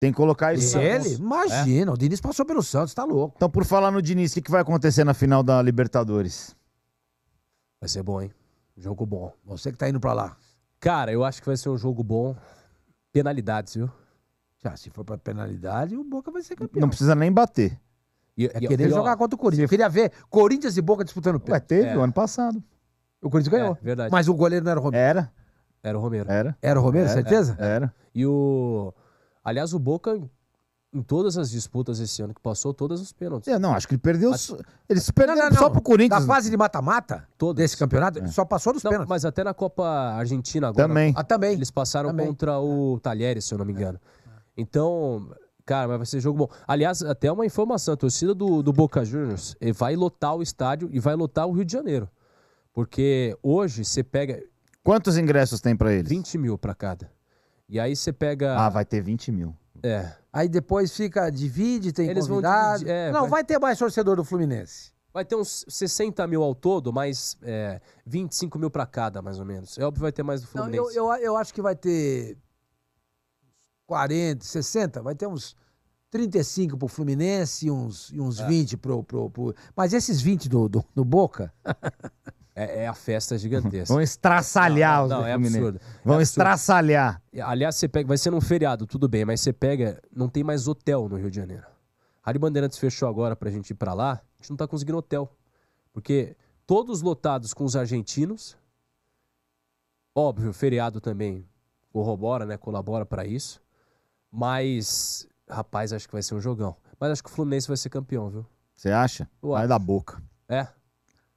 Tem que colocar isso. Ele? Imagina, é? o Diniz passou pelo Santos, tá louco. Então, por falar no Diniz, o que, vai acontecer na final da Libertadores? Vai ser bom, hein? Jogo bom. Você que tá indo pra lá. Cara, eu acho que vai ser um jogo bom. Penalidades, viu? Já, se for pra penalidade, o Boca vai ser campeão. Não precisa nem bater. E, é e, querer e, jogar ó, contra o Corinthians. Eu queria ver Corinthians e Boca disputando pênalti. Ué, teve, é. o ano passado. O Corinthians é, ganhou. É, verdade. Mas o goleiro não era o Romero. Era. Era o Romero. Era. Era o Romero, era, certeza? Era. era. E o... Aliás, o Boca em todas as disputas esse ano que passou, todas os pênaltis. Eu é, não, acho que ele perdeu. Mas... Eles se não, só pro Corinthians. Na fase de mata-mata desse campeonato, é. só passou dos pênaltis. Mas até na Copa Argentina agora. Também. Ah, também. Eles passaram também. contra o é. Talheres, se eu não me é. engano. É. Então, cara, mas vai ser jogo bom. Aliás, até uma informação: a torcida do, do Boca Juniors eh, vai lotar o estádio e vai lotar o Rio de Janeiro. Porque hoje você pega. Quantos ingressos tem para eles? 20 mil para cada. E aí você pega. Ah, vai ter 20 mil. É. Aí depois fica, divide, tem Eles convidado. Dividir, é, Não, vai... vai... ter mais torcedor do Fluminense. Vai ter uns 60 mil ao todo, mais é, 25 mil para cada, mais ou menos. É óbvio que vai ter mais do Fluminense. Não, eu, eu, eu acho que vai ter 40, 60, vai ter uns 35 pro Fluminense e uns, e uns é. 20 pro, pro, pro, Mas esses 20 do, do, do Boca. É, é a festa uhum. gigantesca. Vão estraçalhar não, não, os não, é absurdo. Vão é estraçalhar. Aliás, você pega, vai ser num feriado, tudo bem, mas você pega, não tem mais hotel no Rio de Janeiro. A Bandeirantes fechou agora pra gente ir pra lá, a gente não tá conseguindo hotel. Porque todos lotados com os argentinos, óbvio, feriado também corrobora, né, colabora para isso, mas, rapaz, acho que vai ser um jogão. Mas acho que o Fluminense vai ser campeão, viu? Você acha? Vai da boca. É,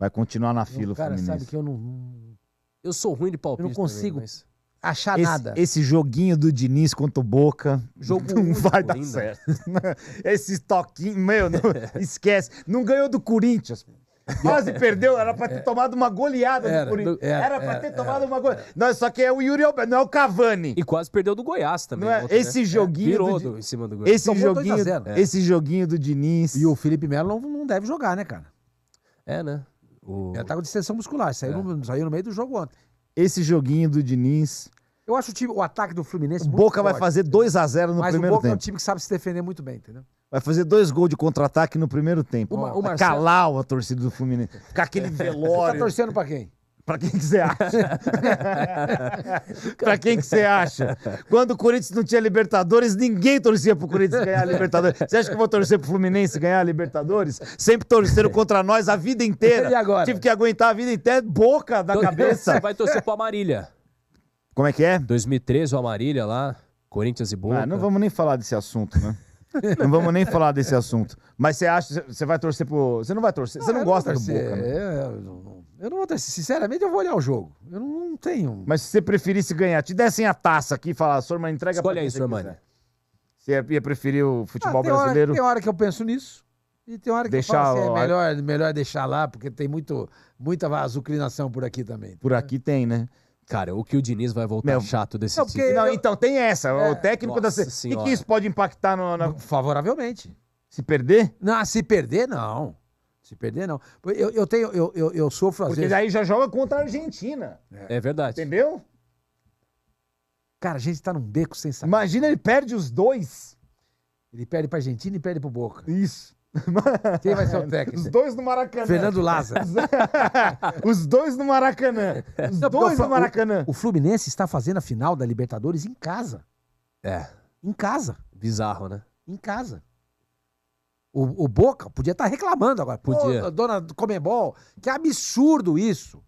Vai continuar na fila o cara, sabe que eu não... Eu sou ruim de palpite Eu não consigo também, mas... achar esse, nada. Esse joguinho do Diniz contra o Boca Jogo não único, vai dar certo. esse toquinho, meu, não, esquece. Não ganhou do Corinthians, quase perdeu, era pra ter é. tomado uma goleada era, do Corinthians. era, é, era pra é, ter era, tomado uma goleada. Não, só que é o Yuri Alberto, não é o Cavani. E quase perdeu do Goiás também. É? Outro, né? esse né? joguinho. É, virou do, em cima do Goiás. Esse joguinho, esse joguinho do Diniz. E o Felipe Melo não, não deve jogar, né, cara? É, né? O... Ela tá com distensão muscular, saiu, é. no, saiu no meio do jogo ontem. Esse joguinho do Diniz. Eu acho o, time, o ataque do Fluminense. O Boca forte, vai fazer 2 a 0 no primeiro tempo. O Boca é um time que sabe se defender muito bem, entendeu? Vai fazer dois gols de contra-ataque no primeiro tempo. Uma, o Marcelo... Calau a torcida do Fluminense. Ficar aquele tá velório. Você tá torcendo pra quem? Para quem que você acha? para quem que você acha? Quando o Corinthians não tinha Libertadores, ninguém torcia pro Corinthians ganhar a Libertadores. Você acha que eu vou torcer pro Fluminense ganhar a Libertadores? Sempre torceram contra nós a vida inteira. E agora? Tive que aguentar a vida inteira, boca da cabeça. Você vai torcer pro Amarília. Como é que é? 2013, o Amarília lá, Corinthians e Boca. Ah, não vamos nem falar desse assunto, né? Não vamos nem falar desse assunto. Mas você acha, você vai torcer pro. Você não vai torcer, você não, não gosta do Boca. Né? É, eu, não, eu não vou torcer. Sinceramente, eu vou olhar o jogo. Eu não, não tenho. Mas se você preferisse ganhar, te dessem a taça aqui e falar, Sormani, entrega Escolha pra você. Olha aí, Você ia preferir o futebol ah, tem brasileiro? Hora, tem hora que eu penso nisso. E tem hora que deixar, eu falo assim, é melhor, melhor deixar lá, porque tem muito, muita azucrinação por aqui também. Por aqui tem, né? Cara, o que o Diniz vai voltar Meu, chato desse não, porque, tipo. não, Então, tem essa. É, o técnico da. O E que isso pode impactar no, no... Favoravelmente. Se perder? Não, se perder, não. Se perder, não. Eu, eu tenho, eu, eu, eu sofro às Porque vezes. Porque daí já joga contra a Argentina. É, é verdade. Entendeu? Cara, a gente tá num beco sem sair. Imagina ele perde os dois. Ele perde pra Argentina e perde pro Boca. Isso. Quem vai ser o técnico? Os dois no Maracanã. Fernando Lázaro. Os dois no Maracanã. Os Não, dois no Maracanã. O, o, Fluminense está fazendo a final da Libertadores em casa. É. Em casa. Bizarro, né? Em casa. O, o Boca podia estar tá reclamando agora. Podia. Pô, dona Comebol, que absurdo isso.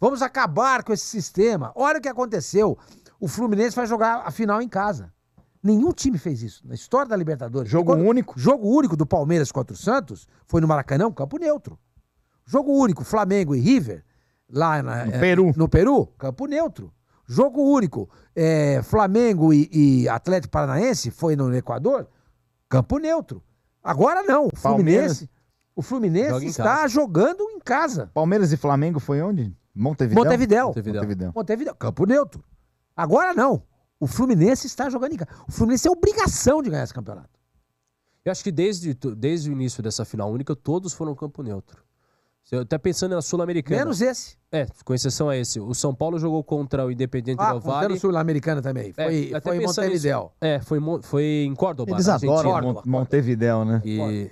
Vamos acabar com esse sistema. Olha o que aconteceu. O Fluminense vai jogar a final em casa. Nenhum time fez isso na história da Libertadores. Jogo quando, único? Jogo único do Palmeiras contra o Santos foi no Maracanã, um campo neutro. Jogo único, Flamengo e River, lá na, no, é, Peru. no Peru, campo neutro. Jogo único, é, Flamengo e, e, Atlético Paranaense foi no Equador, campo neutro. Agora não, o Fluminense, o Fluminense está casa. jogando em casa. Palmeiras e Flamengo foi onde? Montevidéu? Montevidéu. Montevidéu. Montevidéu. Montevidéu. Campo neutro. Agora não. O Fluminense está jogando em casa. O Fluminense é obrigação de ganhar esse campeonato. Eu acho que desde, desde o início dessa final única, todos foram campo neutro. Eu até pensando na Sul-Americana. Menos esse. É, com exceção a esse. O São Paulo jogou contra o Independente ah, Del na Ah, Sul-Americana também. Foi, é, foi em Montevideo. é, foi, foi em Córdoba. Eles adoram Córdoba. Montevideo, né? E...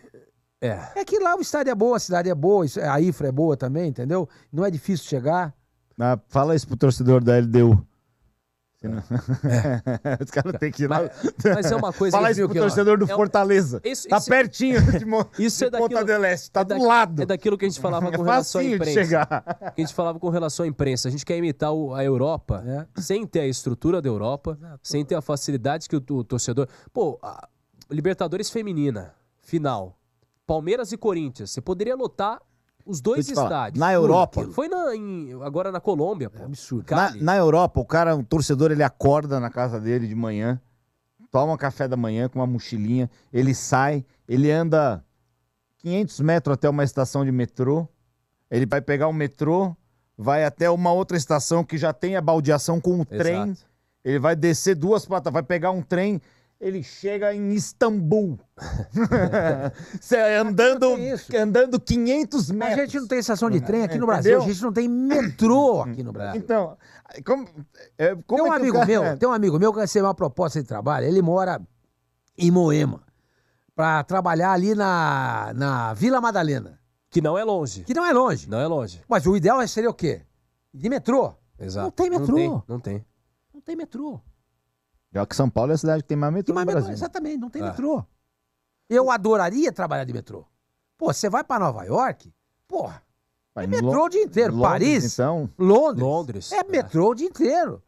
É. é que lá o estádio é bom, a cidade é boa, a infra é boa também, entendeu? Não é difícil chegar. Ah, fala isso pro torcedor da LDU. Não... É. Os caras têm que ir lá. Mas, mas é uma coisa Fala isso pro o torcedor do é Fortaleza. Isso, tá isso, é pertinho de, Mo... isso é daquilo, Ponta del Leste, tá é da... do lado. É daquilo que a gente falava é com relação à imprensa. Chegar. Que a gente falava com relação à imprensa. A gente quer imitar o, a Europa é. sem ter a estrutura da Europa, Exato. sem ter a facilidade que o, o torcedor. Pô, Libertadores feminina, final. Palmeiras e Corinthians. Você poderia lotar os dois estádios. na Europa. Foi na, em, agora na Colômbia, pô. É absurdo. Na, na, Europa, o cara, um torcedor, ele acorda na casa dele de manhã, toma café da manhã com uma mochilinha, ele sai, ele anda 500 metros até uma estação de metrô, ele vai pegar o um metrô, vai até uma outra estação que já tem a baldeação com o Exato. trem, ele vai descer duas plataformas, vai pegar um trem ele chega em Istambul. Você é andando, é andando 500 metros. A gente não tem estação de é, trem aqui no Brasil, Entendeu? a gente não tem metrô aqui no Brasil. Então, como, como tem um é amigo cara... meu, tem um amigo meu que recebeu uma proposta de trabalho, ele mora em Moema, para trabalhar ali na, na Vila Madalena. Que não é longe. Que não é longe. Não é longe. Mas o ideal seria o quê? De metrô. Exato. Não tem metrô. Não tem. Não tem, não tem metrô. Já que São Paulo é a cidade que tem mais metrô tem mais metrô, Exatamente, não tem ah. metrô. Eu adoraria trabalhar de metrô. Pô, você vai para Nova York, porra, é metrô o dia inteiro. Londres, Paris, então... Londres, Londres. É, é. metrô o dia inteiro.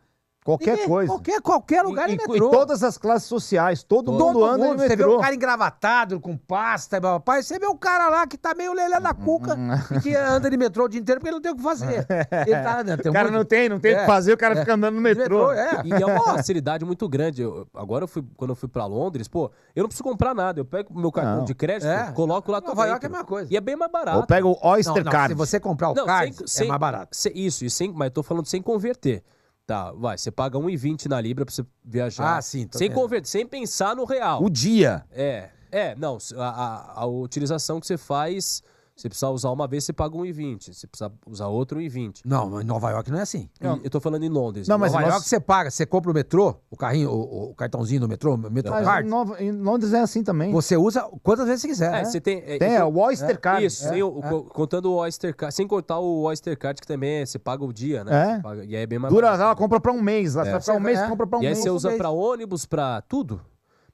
Qualquer e, coisa. Qualquer, qualquer lugar e, é metrô. E todas as classes sociais, todo, todo mundo anda mundo. Você metrô. vê um cara engravatado, com pasta, papai, você vê um cara lá que tá meio lelé da cuca e que anda de metrô o dia inteiro porque ele não tem o que fazer. Ele tá, né, o cara um... não tem, não tem o é, que fazer, o cara é, fica andando no metrô. metrô é. E é uma facilidade muito grande. Eu, agora, eu fui, quando eu fui pra Londres, pô, eu não preciso comprar nada. Eu pego meu cartão de crédito, é. coloco lá... Nova York é a mesma coisa. E é bem mais barato. Ou pego o Oyster não, não, Card. Se você comprar o não, card, sem, é mais barato. Sem, isso, e sem, mas tô falando sem converter. Tá, vai, você paga 1,20 na Libra pra você viajar. Ah, sim. Sem converter, sem pensar no real. O dia. É, é, não, a, a, a utilização que você faz se precisar usar uma vez, você paga 1,20. Se precisar usar outro, 1,20. Não, em Nova York não é assim. Eu, eu tô falando em Londres. Não, mas Nova York você paga, você compra o metrô, o carrinho, o, o cartãozinho do metrô, o MetroCard. card. em, Londres é assim também. Você usa quantas vezes você quiser. É, né? você tem... É, tem é o então, Oyster é, Card. Isso, é, sem, o, contando o Oyster Card, sem contar o Oyster Card, que também é, você paga o dia, né? É. Paga, e aí é bem mais Dura, barato, ela compra pra um mês. Ela é. um mês, compra pra um mês. E aí você usa pra ônibus, pra tudo.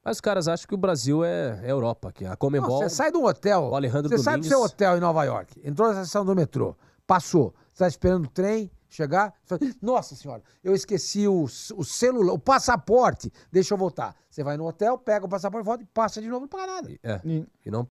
Mas os caras acham que o Brasil é, é Europa aqui. A Comembol... Você sai de um hotel... O Alejandro Você sai do seu hotel em Nova York, entrou na estação do metrô, passou, está esperando o trem chegar, fala, nossa senhora, eu esqueci o, o celular, o passaporte, deixa eu voltar. Você vai no hotel, pega o passaporte, volta e passa de novo, não paga nada. É, e não